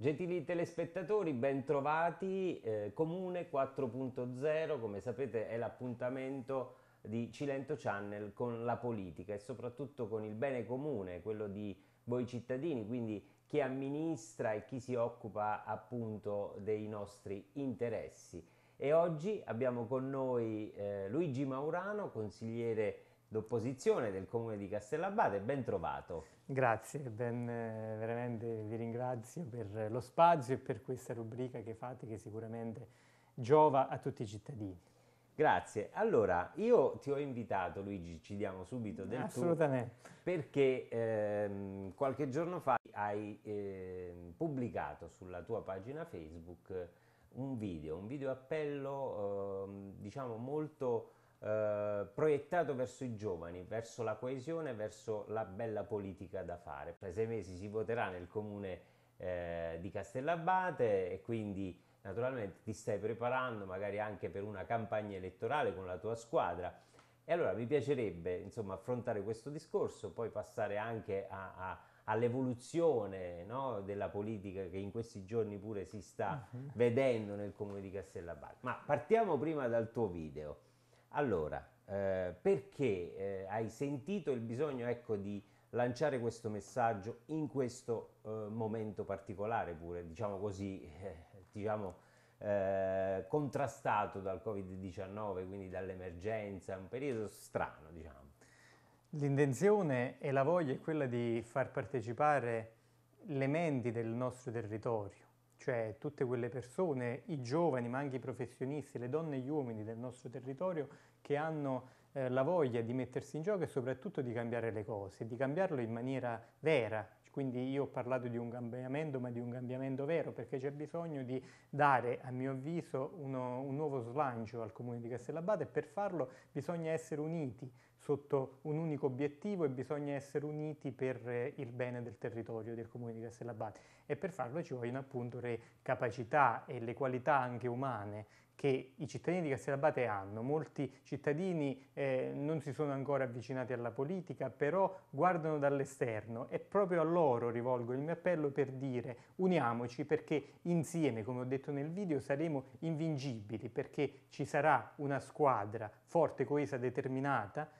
Gentili telespettatori, bentrovati, eh, Comune 4.0, come sapete è l'appuntamento di Cilento Channel con la politica e soprattutto con il bene comune, quello di voi cittadini, quindi chi amministra e chi si occupa appunto dei nostri interessi. E oggi abbiamo con noi eh, Luigi Maurano, consigliere d'opposizione del comune di Castellabate, ben trovato. Grazie, ben, eh, veramente vi ringrazio per lo spazio e per questa rubrica che fate che sicuramente giova a tutti i cittadini. Grazie. Allora, io ti ho invitato, Luigi, ci diamo subito del tuo, Assolutamente. Perché ehm, qualche giorno fa hai eh, pubblicato sulla tua pagina Facebook un video, un video appello, eh, diciamo, molto eh, proiettato verso i giovani, verso la coesione, verso la bella politica da fare. Tra sei mesi si voterà nel comune eh, di Castellabate e quindi naturalmente ti stai preparando magari anche per una campagna elettorale con la tua squadra. E allora mi piacerebbe insomma, affrontare questo discorso, poi passare anche all'evoluzione no, della politica che in questi giorni pure si sta uh mhm. -huh. vedendo nel comune di Castellabate. Ma partiamo prima dal tuo video. Allora, eh, perché eh, hai sentito il bisogno ecco, di lanciare questo messaggio in questo eh, momento particolare pure, diciamo così, eh, diciamo, eh, contrastato dal Covid-19, quindi dall'emergenza, un periodo strano, diciamo. L'intenzione e la voglia è quella di far partecipare le menti del nostro territorio, cioè tutte quelle persone, i giovani ma anche i professionisti, le donne e gli uomini del nostro territorio che hanno eh, la voglia di mettersi in gioco e soprattutto di cambiare le cose, di cambiarlo in maniera vera. Quindi io ho parlato di un cambiamento, ma di un cambiamento vero, perché c'è bisogno di dare, a mio avviso, uno, un nuovo slancio al Comune di Castellabate e per farlo bisogna essere uniti, sotto un unico obiettivo e bisogna essere uniti per eh, il bene del territorio del comune di Castellabate e per farlo ci vogliono appunto le capacità e le qualità anche umane che i cittadini di Castellabate hanno. Molti cittadini eh, non si sono ancora avvicinati alla politica, però guardano dall'esterno e proprio a loro rivolgo il mio appello per dire uniamoci perché insieme, come ho detto nel video, saremo invincibili perché ci sarà una squadra forte, coesa, determinata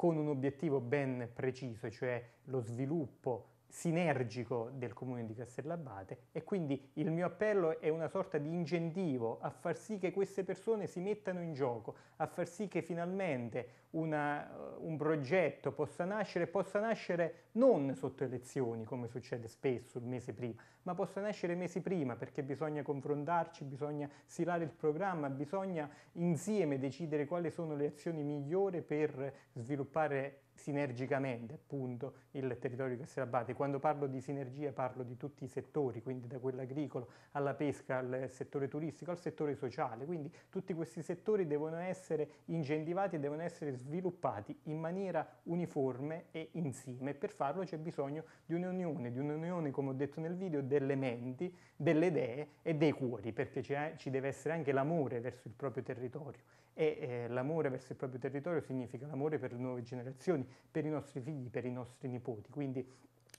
con un obiettivo ben preciso, cioè lo sviluppo sinergico del comune di Castellabate e quindi il mio appello è una sorta di incentivo a far sì che queste persone si mettano in gioco, a far sì che finalmente una, eh, un progetto possa nascere, possa nascere non sotto elezioni come succede spesso il mese prima, ma possa nascere mesi prima perché bisogna confrontarci, bisogna stilare il programma, bisogna insieme decidere quali sono le azioni migliori per sviluppare sinergicamente appunto il territorio che si abbatte. Quando parlo di sinergia parlo di tutti i settori, quindi da quello agricolo alla pesca, al settore turistico, al settore sociale, quindi tutti questi settori devono essere incentivati e devono essere sviluppati in maniera uniforme e insieme. Per farlo c'è bisogno di un'unione, di un'unione come ho detto nel video, delle menti, delle idee e dei cuori, perché ci deve essere anche l'amore verso il proprio territorio e eh, l'amore verso il proprio territorio significa l'amore per le nuove generazioni, per i nostri figli, per i nostri nipoti. Quindi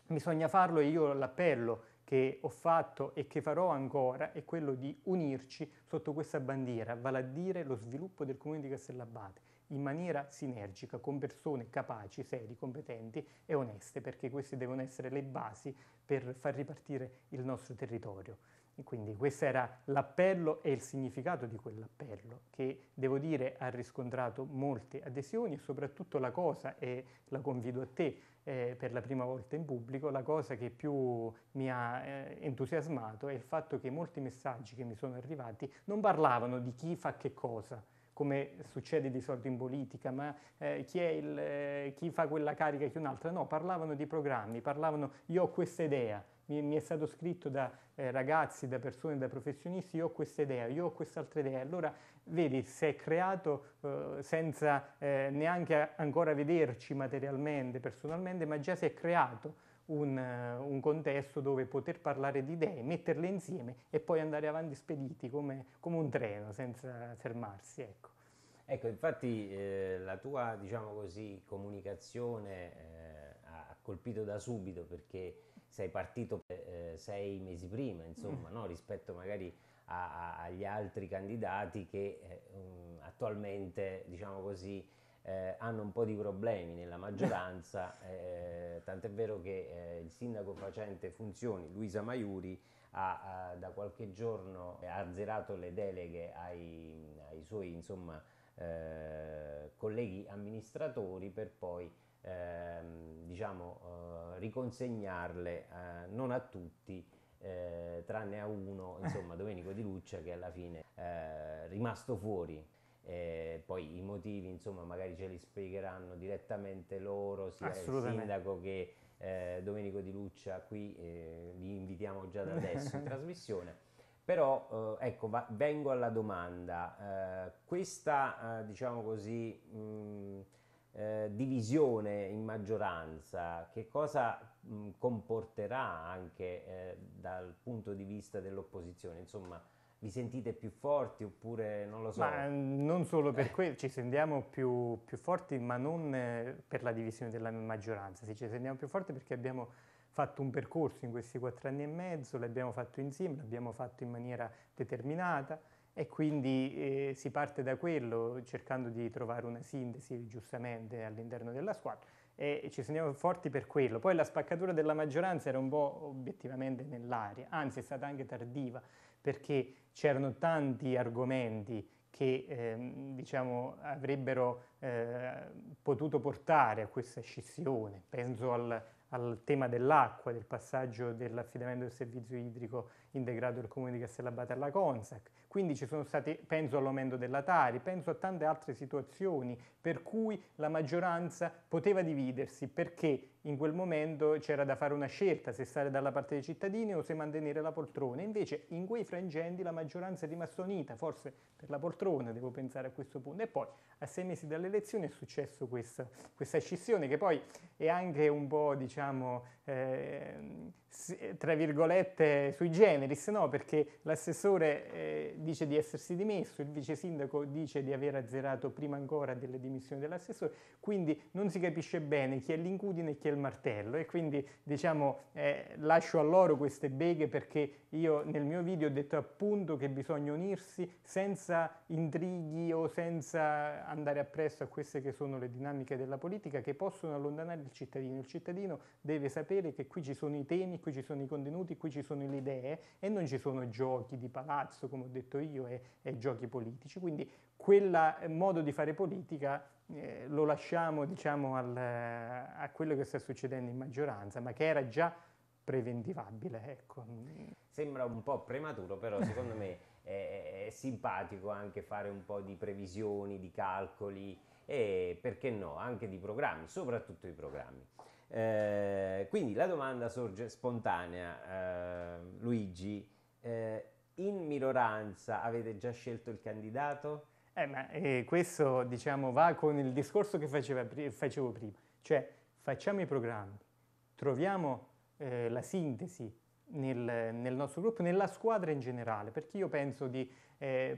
bisogna farlo e io l'appello che ho fatto e che farò ancora è quello di unirci sotto questa bandiera, vale a dire lo sviluppo del comune di Castellabate in maniera sinergica con persone capaci, seri, competenti e oneste, perché queste devono essere le basi per far ripartire il nostro territorio quindi questo era l'appello e il significato di quell'appello, che devo dire ha riscontrato molte adesioni e soprattutto la cosa, e la convido a te eh, per la prima volta in pubblico, la cosa che più mi ha eh, entusiasmato è il fatto che molti messaggi che mi sono arrivati non parlavano di chi fa che cosa, come succede di solito in politica, ma eh, chi, il, eh, chi, fa quella carica e chi un'altra, no, parlavano di programmi, parlavano io ho questa idea, mi, mi è stato scritto da eh, ragazzi, da persone, da professionisti, io ho questa idea, io ho quest'altra idea, allora vedi si è creato eh, senza eh, neanche ancora vederci materialmente, personalmente, ma già si è creato un, eh, un, contesto dove poter parlare di idee, metterle insieme e poi andare avanti spediti come, come un treno senza fermarsi. Ecco, ecco infatti eh, la tua diciamo così, comunicazione eh, ha colpito da subito perché sei partito eh, sei mesi prima, insomma, mm. no? rispetto magari a, a, agli altri candidati che eh, mm, attualmente, diciamo così, eh, hanno un po' di problemi nella maggioranza, eh, tant'è vero che eh, il sindaco facente funzioni, Luisa Maiuri, ha, ha, da qualche giorno eh, azzerato le deleghe ai, ai suoi insomma, colleghi amministratori per poi ehm, diciamo, eh, riconsegnarle eh, non a tutti, eh, tranne a uno, insomma Domenico Di Luccia che alla fine è eh, rimasto fuori. poi i motivi insomma magari ce li spiegheranno direttamente loro sia il sindaco che eh, Domenico Di Luccia qui eh, li invitiamo già da adesso in trasmissione però eh, ecco, va, vengo alla domanda. Eh, questa, eh, diciamo così, mh, eh, divisione in maggioranza, che cosa mh, comporterà anche eh, dal punto di vista dell'opposizione? Insomma, vi sentite più forti oppure non lo so? Ma mm, non solo per eh. questo, ci sentiamo più, più, forti, ma non eh, per la divisione della maggioranza, sì, ci sentiamo più forti perché abbiamo fatto un percorso in questi quattro anni e mezzo, l'abbiamo fatto insieme, l'abbiamo fatto in maniera determinata, e quindi eh, si parte da quello cercando di trovare una sintesi giustamente all'interno della squadra e ci sentiamo forti per quello. Poi la spaccatura della maggioranza era un po' obiettivamente nell'aria, anzi è stata anche tardiva perché c'erano tanti argomenti che ehm, diciamo, avrebbero eh, potuto portare a questa scissione. Penso al, al tema dell'acqua, del passaggio dell'affidamento del servizio idrico integrato il comune di Castellabate alla Consac, quindi ci sono stati, penso all'aumento della Tari, penso a tante altre situazioni per cui la maggioranza poteva dividersi perché in quel momento c'era da fare una scelta se stare dalla parte dei cittadini o se mantenere la poltrona, invece in quei frangenti la maggioranza è rimasta unita, forse per la poltrona devo pensare a questo punto, e poi a sei mesi dalle elezioni è successa questa, questa scissione che poi è anche un po' diciamo eh, eh, tra virgolette sui generis, no? perché l'assessore eh, dice di essersi dimesso, il vice sindaco dice di aver azzerato prima ancora delle dimissioni dell'assessore, quindi non si capisce bene chi è l'incudine e chi è il martello e quindi diciamo eh, lascio a loro queste beghe perché io nel mio video ho detto appunto che bisogna unirsi senza intrighi o senza andare appresso a queste che sono le dinamiche della politica che possono allontanare il cittadino. Il cittadino deve sapere che qui ci sono i temi qui ci sono i contenuti, qui ci sono le idee e non ci sono giochi di palazzo, come ho detto io, e, e giochi politici. Quindi quel eh, modo di fare politica eh, lo lasciamo diciamo, al, eh, a quello che sta succedendo in maggioranza, ma che era già preventivabile. Ecco. Sembra un po' prematuro, però secondo me è, è simpatico anche fare un po' di previsioni, di calcoli e perché no, anche di programmi, soprattutto i programmi. Eh, quindi la domanda sorge spontanea, eh, Luigi, eh, in minoranza avete già scelto il candidato? Eh, ma, eh, questo diciamo, va con il discorso che faceva, facevo prima, cioè facciamo i programmi, troviamo la sintesi nel, nel, nostro gruppo, nella squadra in generale, perché io penso di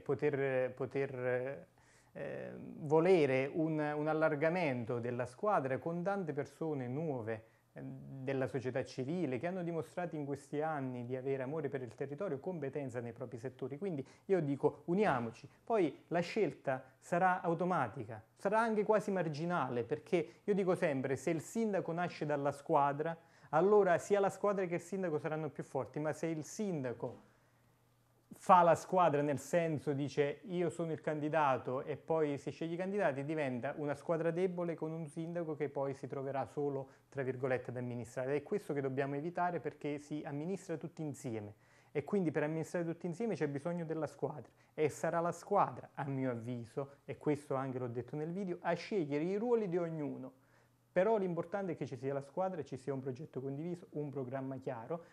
poter, poter eh, volere un, un, allargamento della squadra con tante persone nuove ehm, della società civile che hanno dimostrato in questi anni di avere amore per il territorio, competenza nei propri settori. Quindi io dico uniamoci, poi la scelta sarà automatica, sarà anche quasi marginale perché io dico sempre se il sindaco nasce dalla squadra, allora sia la squadra che il sindaco saranno più forti, ma se il sindaco fa la squadra nel senso dice io sono il candidato e poi si sceglie i candidati, diventa una squadra debole con un sindaco che poi si troverà solo, tra virgolette, ad amministrare. Ed è questo che dobbiamo evitare perché si amministra tutti insieme e quindi per amministrare tutti insieme c'è bisogno della squadra e sarà la squadra, a mio avviso, e questo anche l'ho detto nel video, a scegliere i ruoli di ognuno. Però l'importante è che ci sia la squadra e ci sia un progetto condiviso, un programma chiaro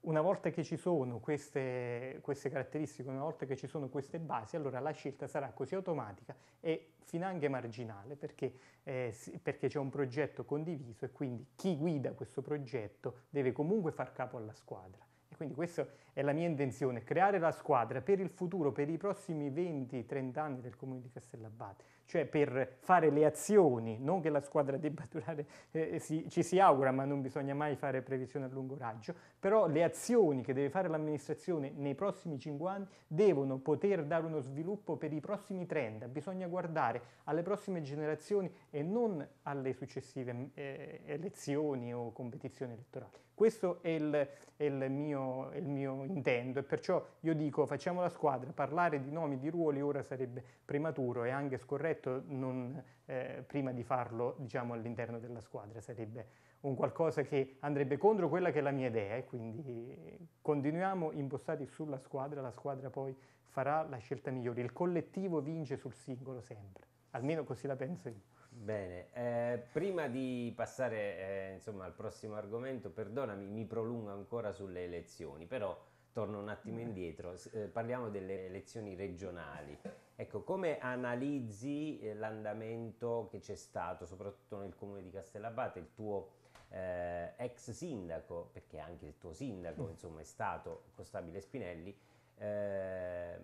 una volta che ci sono queste, queste, caratteristiche, una volta che ci sono queste basi, allora la scelta sarà così automatica e finanche marginale perché eh, c'è un progetto condiviso e quindi chi guida questo progetto deve comunque far capo alla squadra. E quindi questa è la mia intenzione, creare la squadra per il futuro, per i prossimi 20-30 anni del comune di Castellabate, cioè per fare le azioni, non che la squadra debba durare, eh, eh si, ci si augura, ma non bisogna mai fare previsioni a lungo raggio, però le azioni che deve fare l'amministrazione nei prossimi 5 anni devono poter dare uno sviluppo per i prossimi trend, bisogna guardare alle prossime generazioni e non alle successive mm, eh, elezioni o competizioni elettorali. Questo è il, è il, mio, è il mio intento e perciò io dico facciamo la squadra, parlare di nomi, di ruoli ora sarebbe prematuro e anche scorretto non, eh, prima di farlo diciamo, all'interno della squadra, sarebbe un qualcosa che andrebbe contro quella che è la mia idea e quindi continuiamo impostati sulla squadra, la squadra poi farà la scelta migliore, il collettivo vince sul singolo sempre, almeno così la penso io. Bene, eh, prima di passare eh, insomma, al prossimo argomento, perdonami, mi prolungo ancora sulle elezioni, però torno un attimo indietro, eh, parliamo delle elezioni regionali. Ecco, come analizzi eh, l'andamento che c'è stato, soprattutto nel comune di Castellabate, il tuo eh, ex sindaco, perché anche il tuo sindaco mm. insomma, è stato Costabile Spinelli, eh,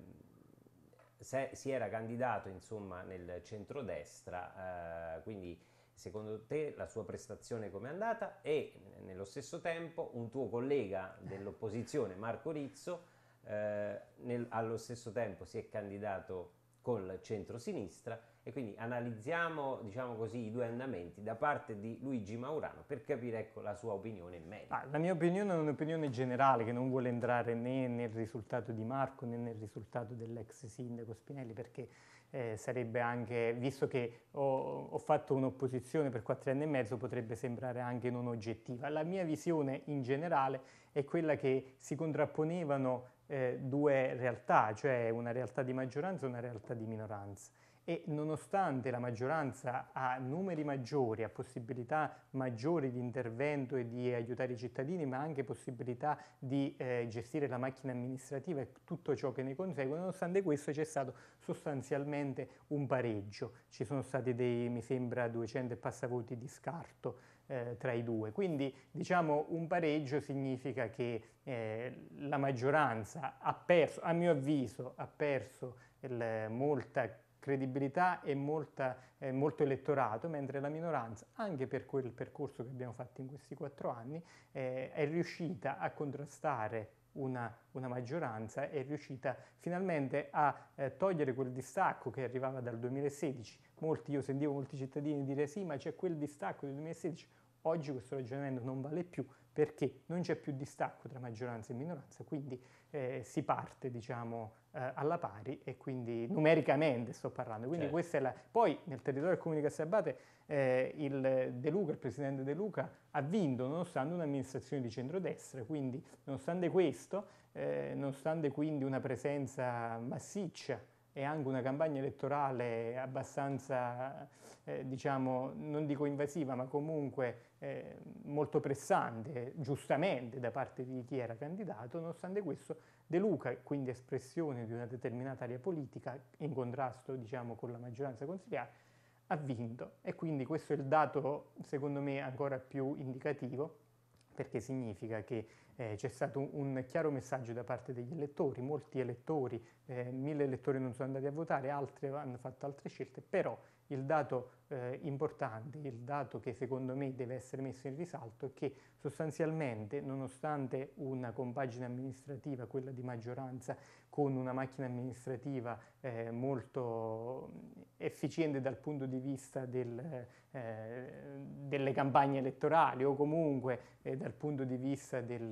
se, si era candidato insomma, nel centrodestra, eh, quindi secondo te la sua prestazione com'è andata e nello stesso tempo un tuo collega dell'opposizione Marco Rizzo eh, nel, allo stesso tempo si è candidato col centro-sinistra e quindi analizziamo diciamo così, i due andamenti da parte di Luigi Maurano per capire ecco, la sua opinione in merito. Ah, la mia opinione è un'opinione generale che non vuole entrare né nel risultato di Marco né nel risultato dell'ex sindaco Spinelli perché eh, sarebbe anche, visto che ho, ho fatto un'opposizione per quattro anni e mezzo, potrebbe sembrare anche non oggettiva. La mia visione in generale è quella che si contrapponevano eh, due realtà, cioè una realtà di maggioranza e una realtà di minoranza e nonostante la maggioranza ha numeri maggiori, ha possibilità maggiori di intervento e di aiutare i cittadini, ma anche possibilità di eh, gestire la macchina amministrativa e tutto ciò che ne consegue, nonostante questo c'è stato sostanzialmente un pareggio, ci sono stati dei, mi sembra, 200 passavoti di scarto eh, tra i due, quindi diciamo un pareggio significa che eh, la maggioranza ha perso, a mio avviso, ha perso il, molta credibilità e molta, eh, molto elettorato, mentre la minoranza, anche per quel percorso che abbiamo fatto in questi quattro anni, eh, è riuscita a contrastare una, una, maggioranza, è riuscita finalmente a eh, togliere quel distacco che arrivava dal 2016. Molti, io sentivo molti cittadini dire sì, ma c'è quel distacco del 2016, oggi questo ragionamento non vale più, perché non c'è più distacco tra maggioranza e minoranza, quindi eh, si parte diciamo, eh, alla pari e quindi numericamente sto parlando. Certo. La... Poi nel territorio del Comune di Cassabate eh, il De Luca, il presidente De Luca, ha vinto nonostante un'amministrazione di centrodestra, quindi nonostante questo, eh, nonostante quindi una presenza massiccia e anche una campagna elettorale abbastanza, eh, diciamo, non dico invasiva, ma comunque eh, molto pressante, giustamente da parte di chi era candidato, nonostante questo De Luca, quindi espressione di una determinata area politica, in contrasto diciamo, con la maggioranza consigliare, ha vinto e quindi questo è il dato secondo me ancora più indicativo perché significa che eh, c'è stato un chiaro messaggio da parte degli elettori, molti elettori eh, mille elettori non sono andati a votare, altri hanno fatto altre scelte, però il dato eh, importante, il dato che secondo me deve essere messo in risalto è che sostanzialmente nonostante una compagine amministrativa, quella di maggioranza, con una macchina amministrativa eh, molto efficiente dal punto di vista del, eh, delle campagne elettorali o comunque eh, dal punto di vista del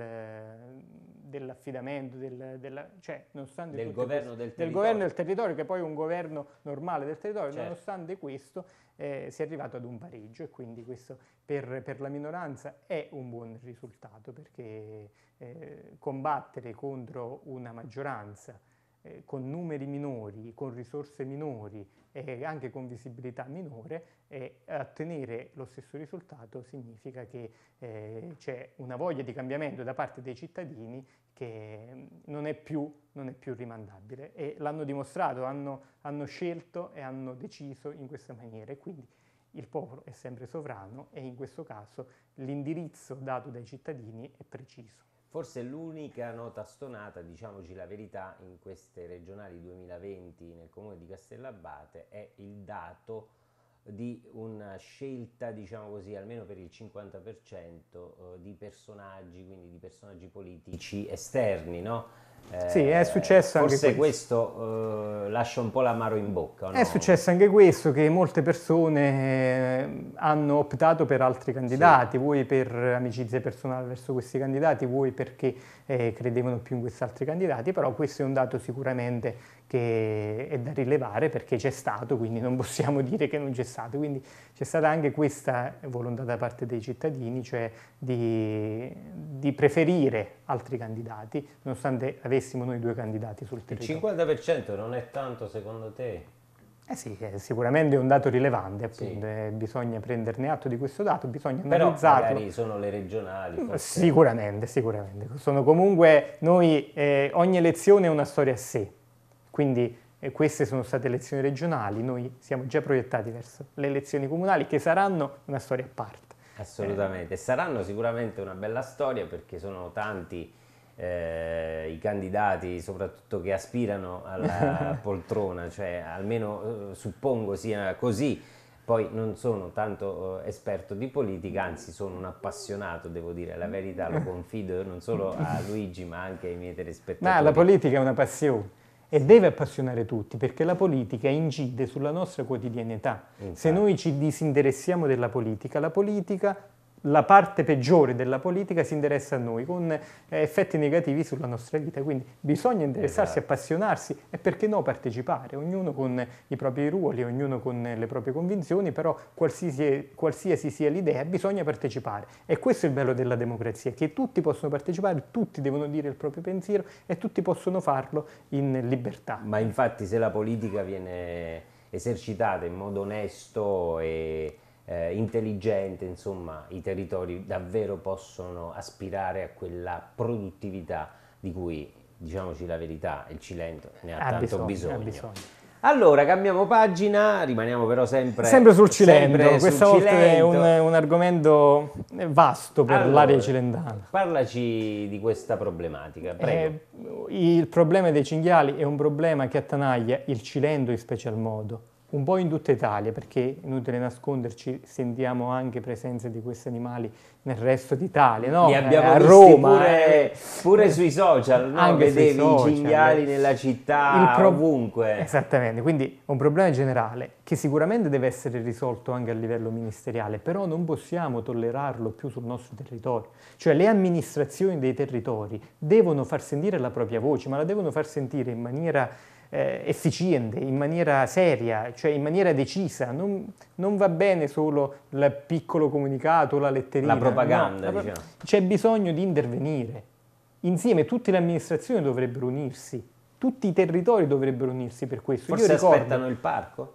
dell'affidamento, del, della, cioè, nonostante del, governo, questo, del, del governo del territorio, che poi è un governo normale del territorio, certo. nonostante questo eh, si è arrivato ad un pareggio e quindi questo per, per la minoranza è un buon risultato perché eh, combattere contro una maggioranza eh, con numeri minori, con risorse minori e anche con visibilità minore, eh, ottenere lo stesso risultato significa che eh, c'è una voglia di cambiamento da parte dei cittadini che mm, non è più, non è più rimandabile e l'hanno dimostrato, hanno, hanno scelto e hanno deciso in questa maniera e quindi il popolo è sempre sovrano e in questo caso l'indirizzo dato dai cittadini è preciso. Forse l'unica nota stonata, diciamoci la verità, in queste regionali 2020 nel comune di Castellabate è il dato di una scelta, diciamo così, almeno per il 50% eh, di personaggi, quindi di personaggi politici esterni, no? Eh, sì, è eh, successo anche questo. questo eh, lascia un po' l'amaro in bocca. No? È successo anche questo, che molte persone eh, hanno optato per altri candidati, sì. vuoi per amicizia personale verso questi candidati, vuoi perché eh, credevano più in questi altri candidati, però questo è un dato sicuramente che è da rilevare perché c'è stato, quindi non possiamo dire che non c'è stato. Quindi c'è stata anche questa volontà da parte dei cittadini, cioè di, di preferire altri candidati, nonostante avessimo noi due candidati sul territorio. Il 50% non è tanto secondo te? Eh sì, sicuramente è un dato rilevante, appunto, sì. Eh, bisogna prenderne atto di questo dato, bisogna Però analizzarlo. Però magari sono le regionali. Forse. Sicuramente, sicuramente. Sono comunque, noi, eh, ogni elezione è una storia a sé quindi eh, queste sono state elezioni regionali, noi siamo già proiettati verso le elezioni comunali che saranno una storia a parte. Assolutamente, eh. saranno sicuramente una bella storia perché sono tanti eh, i candidati soprattutto che aspirano alla poltrona, cioè almeno eh, suppongo sia così. Poi non sono tanto eh, esperto di politica, anzi sono un appassionato, devo dire la verità, lo confido non solo a Luigi ma anche ai miei telespettatori. Ma la politica è una passione e deve appassionare tutti perché la politica incide sulla nostra quotidianità. Infatti. Se noi ci disinteressiamo della politica, la politica la parte peggiore della politica si interessa a noi, con eh, effetti negativi sulla nostra vita. Quindi bisogna interessarsi, esatto. appassionarsi e perché no partecipare, ognuno con i propri ruoli, ognuno con le proprie convinzioni, però qualsiasi, qualsiasi sia l'idea bisogna partecipare. E questo è il bello della democrazia, che tutti possono partecipare, tutti devono dire il proprio pensiero e tutti possono farlo in libertà. Ma infatti se la politica viene esercitata in modo onesto e eh, intelligente, insomma i territori davvero possono aspirare a quella produttività di cui, diciamoci la verità, il Cilento ne ha, ha tanto bisogno. bisogno. Ha bisogno. Allora, cambiamo pagina, rimaniamo però sempre... Sempre sul Cilento, sempre questa sul volta Cilento. è un, un, argomento vasto per allora, l'area cilentana. Parlaci di questa problematica, eh, prego. Eh, il problema dei cinghiali è un problema che attanaglia il Cilento in special modo un po' in tutta Italia, perché inutile nasconderci, sentiamo anche presenze di questi animali nel resto d'Italia, no? Li eh, abbiamo eh, a Roma, pure, eh, pure sui social, no? anche vedevi i cinghiali eh. nella città, pro- ovunque. Esattamente, quindi è un problema generale che sicuramente deve essere risolto anche a livello ministeriale, però non possiamo tollerarlo più sul nostro territorio. Cioè le amministrazioni dei territori devono far sentire la propria voce, ma la devono far sentire in maniera eh, efficiente, in maniera seria, cioè in maniera decisa. Non, non, va bene solo il piccolo comunicato, la letterina. La propaganda, no, diciamo. C'è bisogno di intervenire. Insieme tutte le amministrazioni dovrebbero unirsi, tutti i territori dovrebbero unirsi per questo. Forse Io ricordo, aspettano il parco?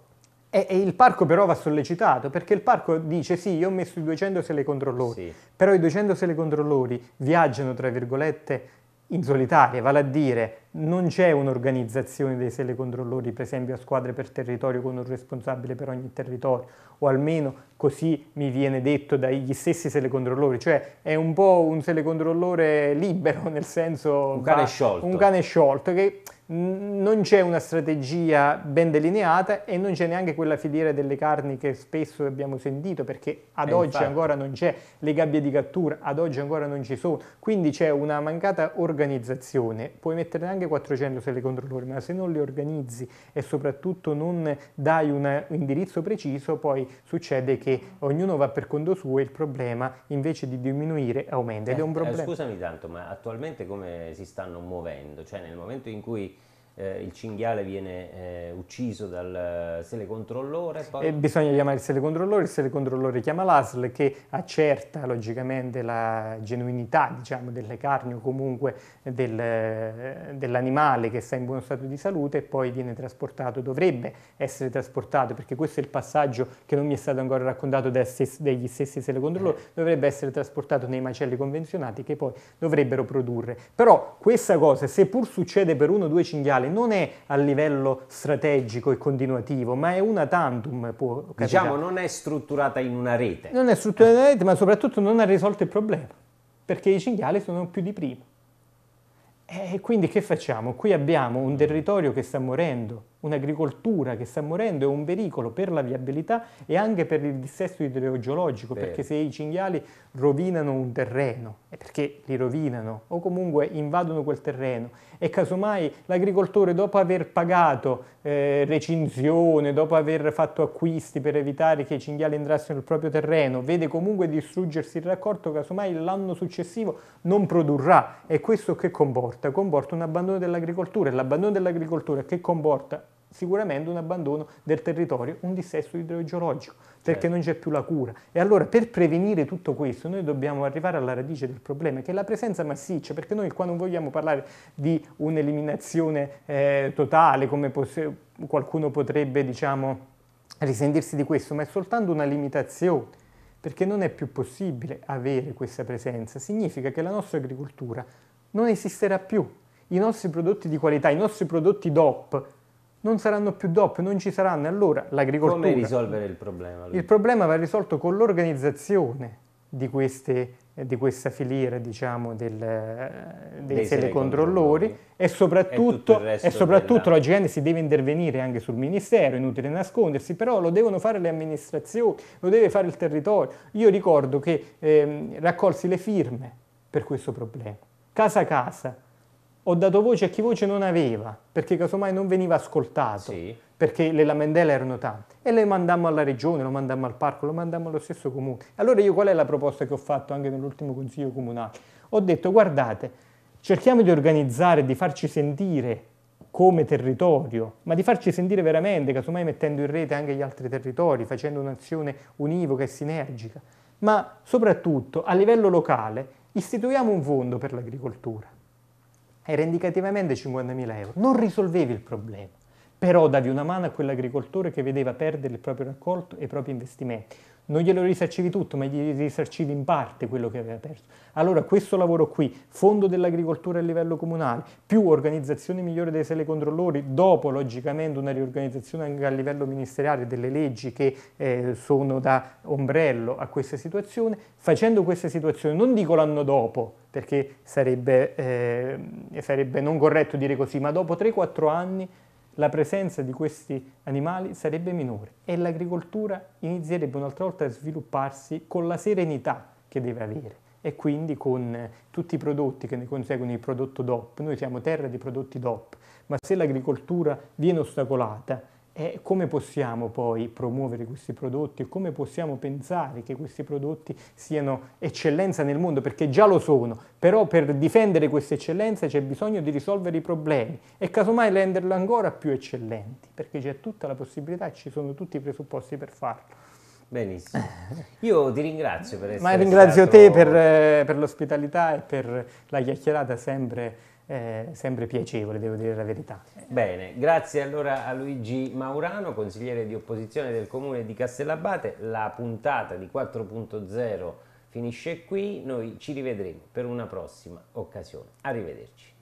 E, e, il parco però va sollecitato perché il parco dice sì, io ho messo i 200 telecontrollori, sì. però i 200 telecontrollori viaggiano tra virgolette in solitaria, vale a dire non c'è un'organizzazione dei telecontrollori, per esempio a squadre per territorio con un responsabile per ogni territorio, o almeno così mi viene detto dagli stessi telecontrollori, cioè è un po' un telecontrollore libero, nel senso un cane, va, sciolto. Un cane sciolto che non c'è una strategia ben delineata e non c'è neanche quella filiera delle carni che spesso abbiamo sentito perché ad e eh, oggi infatti. ancora non c'è le gabbie di cattura, ad oggi ancora non ci sono, quindi c'è una mancata organizzazione, puoi metterne anche 400 se le controllori, ma se non le organizzi e soprattutto non dai un indirizzo preciso, poi succede che ognuno va per conto suo e il problema invece di diminuire aumenta ed è eh, un problema. Eh, scusami tanto, ma attualmente come si stanno muovendo? Cioè nel momento in cui eh, il cinghiale viene eh, ucciso dal telecontrollore. Eh, poi... E bisogna chiamare il telecontrollore, il telecontrollore chiama l'ASL che accerta logicamente la genuinità diciamo, delle carni o comunque del, eh, dell'animale che sta in buono stato di salute e poi viene trasportato, dovrebbe essere trasportato perché questo è il passaggio che non mi è stato ancora raccontato stessi, dagli stessi telecontrollori, eh. dovrebbe essere trasportato nei macelli convenzionati che poi dovrebbero produrre. Però questa cosa, seppur succede per uno o due cinghiali, fare non è a livello strategico e continuativo, ma è una tantum. Può diciamo non è strutturata in una rete. Non è strutturata in una rete, ma soprattutto non ha risolto il problema, perché i cinghiali sono più di prima. E quindi che facciamo? Qui abbiamo un territorio che sta morendo, un'agricoltura che sta morendo è un pericolo per la viabilità e anche per il dissesto idrogeologico, Bene. perché se i cinghiali rovinano un terreno, è perché li rovinano o comunque invadono quel terreno e casomai l'agricoltore dopo aver pagato eh, recinzione, dopo aver fatto acquisti per evitare che i cinghiali entrassero nel proprio terreno, vede comunque distruggersi il raccolto, casomai l'anno successivo non produrrà e questo che comporta? Comporta un abbandono dell'agricoltura e l'abbandono dell'agricoltura che comporta sicuramente un abbandono del territorio, un dissesto idrogeologico, perché certo. non c'è più la cura. E allora per prevenire tutto questo noi dobbiamo arrivare alla radice del problema, che è la presenza massiccia, perché noi qua non vogliamo parlare di un'eliminazione eh, totale, come poss- qualcuno potrebbe diciamo, risentirsi di questo, ma è soltanto una limitazione perché non è più possibile avere questa presenza, significa che la nostra agricoltura non esisterà più. I nostri prodotti di qualità, i nostri prodotti DOP non saranno più DOP, non ci saranno. Allora l'agricoltura... Come risolvere il problema? Lui? Il problema va risolto con l'organizzazione di, di, questa filiera diciamo, del, eh, dei, dei telecontrollori e soprattutto, e e soprattutto della... l'OGN si deve intervenire anche sul Ministero, inutile nascondersi, però lo devono fare le amministrazioni, lo deve fare il territorio. Io ricordo che ehm, raccolsi le firme per questo problema, casa a casa, ho dato voce a chi voce non aveva, perché casomai non veniva ascoltato, sì. perché le lamentele erano tante. E le mandammo alla regione, lo mandammo al parco, lo mandammo allo stesso comune. Allora io qual è la proposta che ho fatto anche nell'ultimo consiglio comunale? Ho detto guardate, cerchiamo di organizzare, di farci sentire come territorio, ma di farci sentire veramente, casomai mettendo in rete anche gli altri territori, facendo un'azione univoca e sinergica. Ma soprattutto a livello locale istituiamo un fondo per l'agricoltura era indicativamente 50.000 euro. Non risolvevi il problema, però davi una mano a quell'agricoltore che vedeva perdere il proprio raccolto e i propri investimenti non glielo risarcivi tutto, ma gli risarcivi in parte quello che aveva perso. Allora questo lavoro qui, fondo dell'agricoltura a livello comunale, più organizzazione migliore dei telecontrollori, dopo logicamente una riorganizzazione anche a livello ministeriale delle leggi che eh, sono da ombrello a questa situazione, facendo questa situazione, non dico l'anno dopo, perché sarebbe, eh, sarebbe non corretto dire così, ma dopo 3-4 anni la presenza di questi animali sarebbe minore e l'agricoltura inizierebbe un'altra volta a svilupparsi con la serenità che deve avere e quindi con eh, tutti i prodotti che ne conseguono il prodotto DOP. Noi siamo terra di prodotti DOP, ma se l'agricoltura viene ostacolata eh, come possiamo poi promuovere questi prodotti, come possiamo pensare che questi prodotti siano eccellenza nel mondo, perché già lo sono, però per difendere queste eccellenze c'è bisogno di risolvere i problemi e casomai renderle ancora più eccellenti, perché c'è tutta la possibilità e ci sono tutti i presupposti per farlo. Benissimo. Io ti ringrazio per essere stato... Ma ringrazio stato... te per, eh, per l'ospitalità e per la chiacchierata sempre eh, sempre piacevole, devo dire la verità. Bene, grazie allora a Luigi Maurano, consigliere di opposizione del comune di Castellabate. La puntata di 4.0 finisce qui, noi ci rivedremo per una prossima occasione. Arrivederci.